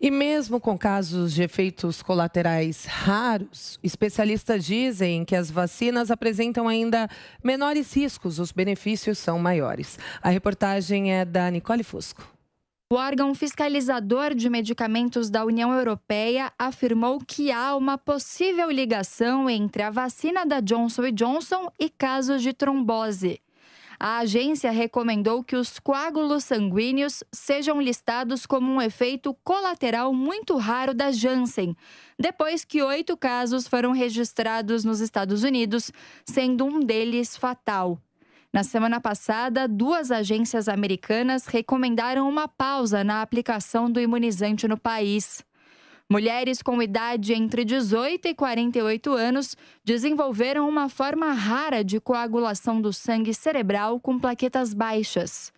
E mesmo com casos de efeitos colaterais raros, especialistas dizem que as vacinas apresentam ainda menores riscos, os benefícios são maiores. A reportagem é da Nicole Fusco. O órgão fiscalizador de medicamentos da União Europeia afirmou que há uma possível ligação entre a vacina da Johnson Johnson e casos de trombose a agência recomendou que os coágulos sanguíneos sejam listados como um efeito colateral muito raro da Janssen, depois que oito casos foram registrados nos Estados Unidos, sendo um deles fatal. Na semana passada, duas agências americanas recomendaram uma pausa na aplicação do imunizante no país. Mulheres com idade entre 18 e 48 anos desenvolveram uma forma rara de coagulação do sangue cerebral com plaquetas baixas.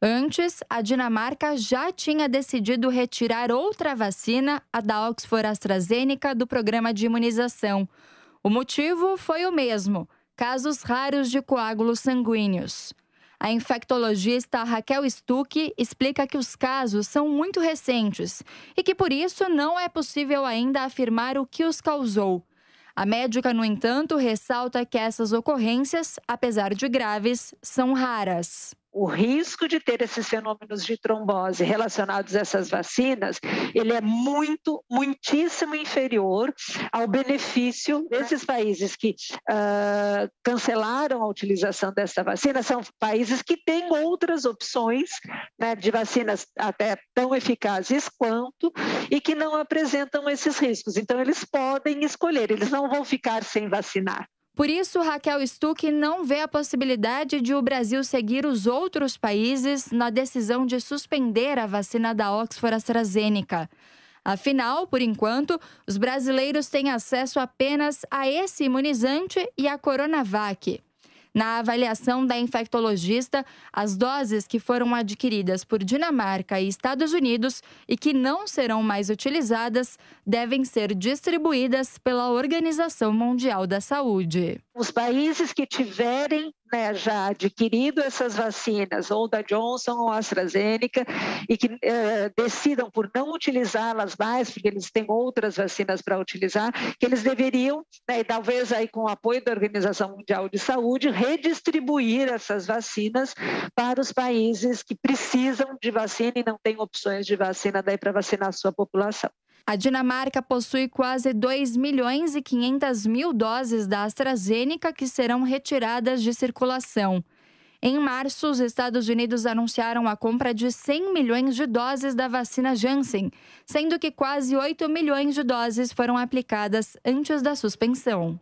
Antes, a Dinamarca já tinha decidido retirar outra vacina, a da Oxford AstraZeneca, do programa de imunização. O motivo foi o mesmo: casos raros de coágulos sanguíneos. A infectologista Raquel Stuck explica que os casos são muito recentes e que por isso não é possível ainda afirmar o que os causou. A médica, no entanto, ressalta que essas ocorrências, apesar de graves, são raras o risco de ter esses fenômenos de trombose relacionados a essas vacinas, ele é muito, muitíssimo inferior ao benefício desses países que uh, cancelaram a utilização dessa vacina, são países que têm outras opções né, de vacinas até tão eficazes quanto e que não apresentam esses riscos. Então, eles podem escolher, eles não vão ficar sem vacinar. Por isso, Raquel Stuck não vê a possibilidade de o Brasil seguir os outros países na decisão de suspender a vacina da Oxford AstraZeneca. Afinal, por enquanto, os brasileiros têm acesso apenas a esse imunizante e a Coronavac. Na avaliação da infectologista, as doses que foram adquiridas por Dinamarca e Estados Unidos e que não serão mais utilizadas devem ser distribuídas pela Organização Mundial da Saúde. Os países que tiverem né, já adquirido essas vacinas, ou da Johnson ou AstraZeneca, e que eh, decidam por não utilizá-las mais, porque eles têm outras vacinas para utilizar, que eles deveriam, né, e talvez aí com o apoio da Organização Mundial de Saúde, redistribuir essas vacinas para os países que precisam de vacina e não têm opções de vacina daí para vacinar a sua população. A Dinamarca possui quase 2 milhões e 500 mil doses da AstraZeneca que serão retiradas de circulação. Em março, os Estados Unidos anunciaram a compra de 100 milhões de doses da vacina Janssen, sendo que quase 8 milhões de doses foram aplicadas antes da suspensão.